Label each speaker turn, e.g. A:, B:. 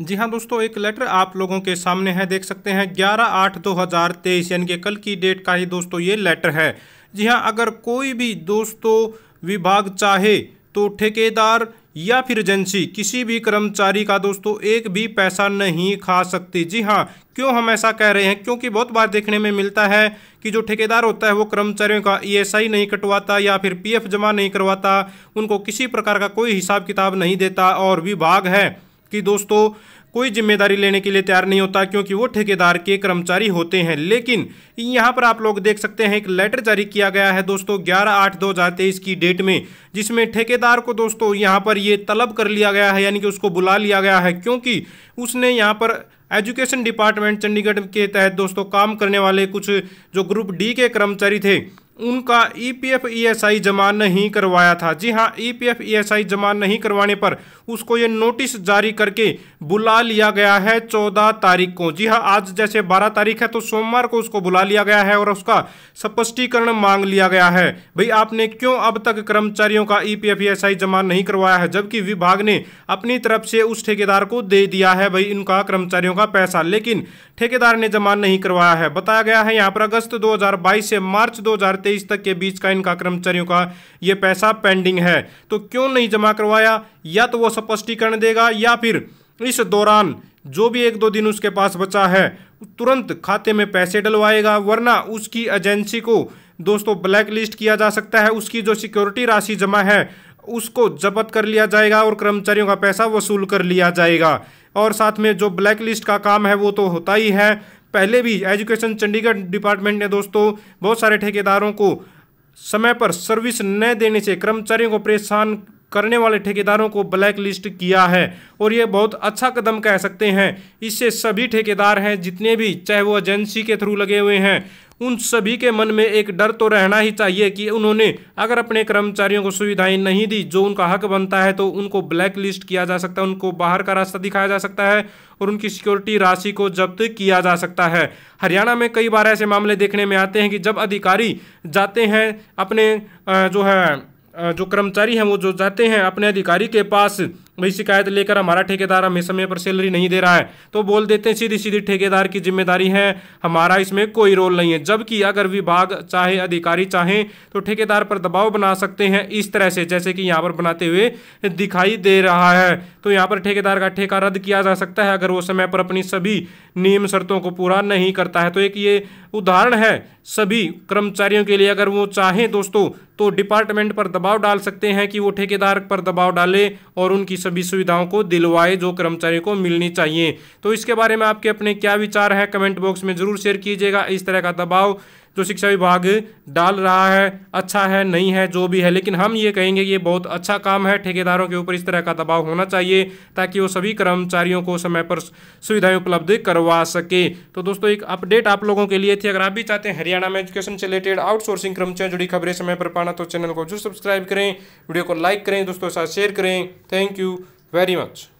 A: जी हाँ दोस्तों एक लेटर आप लोगों के सामने है देख सकते हैं 11 आठ 2023 यानी कि कल की डेट का ही दोस्तों ये लेटर है जी हाँ अगर कोई भी दोस्तों विभाग चाहे तो ठेकेदार या फिर एजेंसी किसी भी कर्मचारी का दोस्तों एक भी पैसा नहीं खा सकती जी हाँ क्यों हम ऐसा कह रहे हैं क्योंकि बहुत बार देखने में मिलता है कि जो ठेकेदार होता है वो कर्मचारियों का ईएसआई e नहीं कटवाता या फिर पीएफ जमा नहीं करवाता उनको किसी प्रकार का कोई हिसाब किताब नहीं देता और विभाग है कि दोस्तों कोई जिम्मेदारी लेने के लिए तैयार नहीं होता क्योंकि वो ठेकेदार के कर्मचारी होते हैं लेकिन यहाँ पर आप लोग देख सकते हैं एक लेटर जारी किया गया है दोस्तों 11 आठ 2023 की डेट में जिसमें ठेकेदार को दोस्तों यहाँ पर ये तलब कर लिया गया है यानी कि उसको बुला लिया गया है क्योंकि उसने यहाँ पर एजुकेशन डिपार्टमेंट चंडीगढ़ के तहत दोस्तों काम करने वाले कुछ जो ग्रुप डी के कर्मचारी थे उनका E P F E S I जमा नहीं करवाया था जी हाँ E P F E S I जमा नहीं करवाने पर उसको ये नोटिस जारी करके बुला लिया गया है चौदह तारीख को जी हाँ आज जैसे बारह तारीख है तो सोमवार को उसको बुला लिया गया है और उसका स्पष्टीकरण मांग लिया गया है भाई आपने क्यों अब तक कर्मचारियों का E P F E S I जमा नहीं करवाया है जबकि विभाग ने अपनी तरफ से उस ठेकेदार को दे दिया है भाई इनका कर्मचारियों का पैसा लेकिन ठेकेदार ने जमा नहीं करवाया है बताया गया है यहाँ पर अगस्त दो से मार्च दो तेईस तक के बीच का इनका कर्मचारियों का ये पैसा पेंडिंग है तो क्यों नहीं जमा करवाया या तो वो स्पष्टीकरण देगा या फिर इस दौरान जो भी एक दो दिन उसके पास बचा है तुरंत खाते में पैसे डलवाएगा वरना उसकी एजेंसी को दोस्तों ब्लैक लिस्ट किया जा सकता है उसकी जो सिक्योरिटी राशि जमा है उसको जब्त कर लिया जाएगा और कर्मचारियों का पैसा वसूल कर लिया जाएगा और साथ में जो ब्लैक लिस्ट का काम है वो तो होता ही है पहले भी एजुकेशन चंडीगढ़ डिपार्टमेंट ने दोस्तों बहुत सारे ठेकेदारों को समय पर सर्विस न देने से कर्मचारियों को परेशान करने वाले ठेकेदारों को ब्लैक लिस्ट किया है और ये बहुत अच्छा कदम कह सकते हैं इससे सभी ठेकेदार हैं जितने भी चाहे वो एजेंसी के थ्रू लगे हुए हैं उन सभी के मन में एक डर तो रहना ही चाहिए कि उन्होंने अगर अपने कर्मचारियों को सुविधाएं नहीं दी जो उनका हक बनता है तो उनको ब्लैक लिस्ट किया जा सकता है उनको बाहर का रास्ता दिखाया जा सकता है और उनकी सिक्योरिटी राशि को जब्त किया जा सकता है हरियाणा में कई बार ऐसे मामले देखने में आते हैं कि जब अधिकारी जाते हैं अपने जो है जो कर्मचारी हैं वो जो जाते हैं अपने अधिकारी के पास वही शिकायत लेकर हमारा ठेकेदार हमें समय पर सैलरी नहीं दे रहा है तो बोल देते हैं सीधी सीधी ठेकेदार की जिम्मेदारी है हमारा इसमें कोई रोल नहीं है जबकि अगर विभाग चाहे अधिकारी चाहें तो ठेकेदार पर दबाव बना सकते हैं इस तरह से जैसे कि यहाँ पर बनाते हुए दिखाई दे रहा है तो यहाँ पर ठेकेदार का ठेका रद्द किया जा सकता है अगर वो समय पर अपनी सभी नियम शर्तों को पूरा नहीं करता है तो एक ये उदाहरण है सभी कर्मचारियों के लिए अगर वो चाहें दोस्तों तो डिपार्टमेंट पर दबाव डाल सकते हैं कि वो ठेकेदार पर दबाव डाले और उनकी सभी सुविधाओं को दिलवाए जो कर्मचारियों को मिलनी चाहिए तो इसके बारे में आपके अपने क्या विचार हैं कमेंट बॉक्स में ज़रूर शेयर कीजिएगा इस तरह का दबाव जो तो शिक्षा विभाग डाल रहा है अच्छा है नहीं है जो भी है लेकिन हम ये कहेंगे ये बहुत अच्छा काम है ठेकेदारों के ऊपर इस तरह का दबाव होना चाहिए ताकि वो सभी कर्मचारियों को समय पर सुविधाएं उपलब्ध करवा सके तो दोस्तों एक अपडेट आप लोगों के लिए थी अगर आप भी चाहते हैं हरियाणा में एजुकेशन से रिलेटेड आउटसोर्सिंग कर्मचारियों जुड़ी खबरें समय पर पाना तो चैनल को जरूर सब्सक्राइब करें वीडियो को लाइक करें दोस्तों के साथ शेयर करें थैंक यू वेरी मच